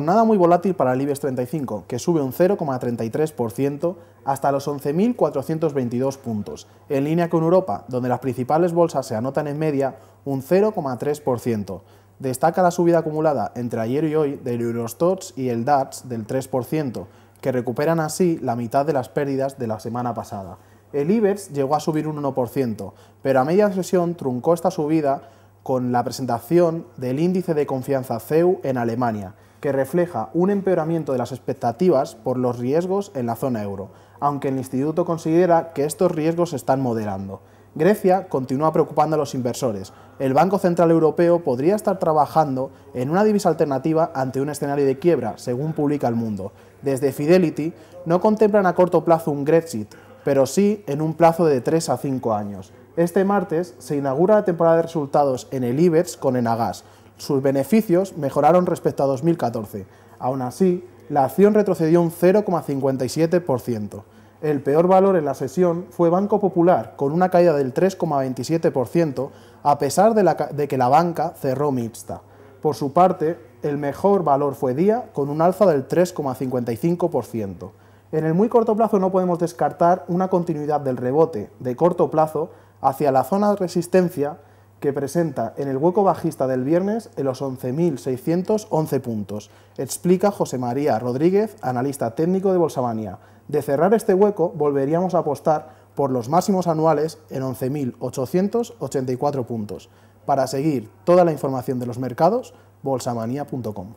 nada muy volátil para el IBEX 35, que sube un 0,33% hasta los 11.422 puntos, en línea con Europa, donde las principales bolsas se anotan en media un 0,3%. Destaca la subida acumulada entre ayer y hoy del Eurostox y el DAX del 3%, que recuperan así la mitad de las pérdidas de la semana pasada. El IBEX llegó a subir un 1%, pero a media sesión truncó esta subida con la presentación del índice de confianza CEU en Alemania, que refleja un empeoramiento de las expectativas por los riesgos en la zona euro, aunque el instituto considera que estos riesgos se están moderando. Grecia continúa preocupando a los inversores. El Banco Central Europeo podría estar trabajando en una divisa alternativa ante un escenario de quiebra, según publica El Mundo. Desde Fidelity no contemplan a corto plazo un Grexit, pero sí en un plazo de 3 a 5 años. Este martes se inaugura la temporada de resultados en el IBEX con Enagas, sus beneficios mejoraron respecto a 2014. Aún así, la acción retrocedió un 0,57%. El peor valor en la sesión fue Banco Popular, con una caída del 3,27%, a pesar de, que la banca cerró mixta. Por su parte, el mejor valor fue Día, con un alza del 3,55%. En el muy corto plazo no podemos descartar una continuidad del rebote de corto plazo hacia la zona de resistencia que presenta en el hueco bajista del viernes en los 11.611 puntos, explica José María Rodríguez, analista técnico de Bolsamanía. De cerrar este hueco, volveríamos a apostar por los máximos anuales en 11.884 puntos. Para seguir toda la información de los mercados, bolsamanía.com.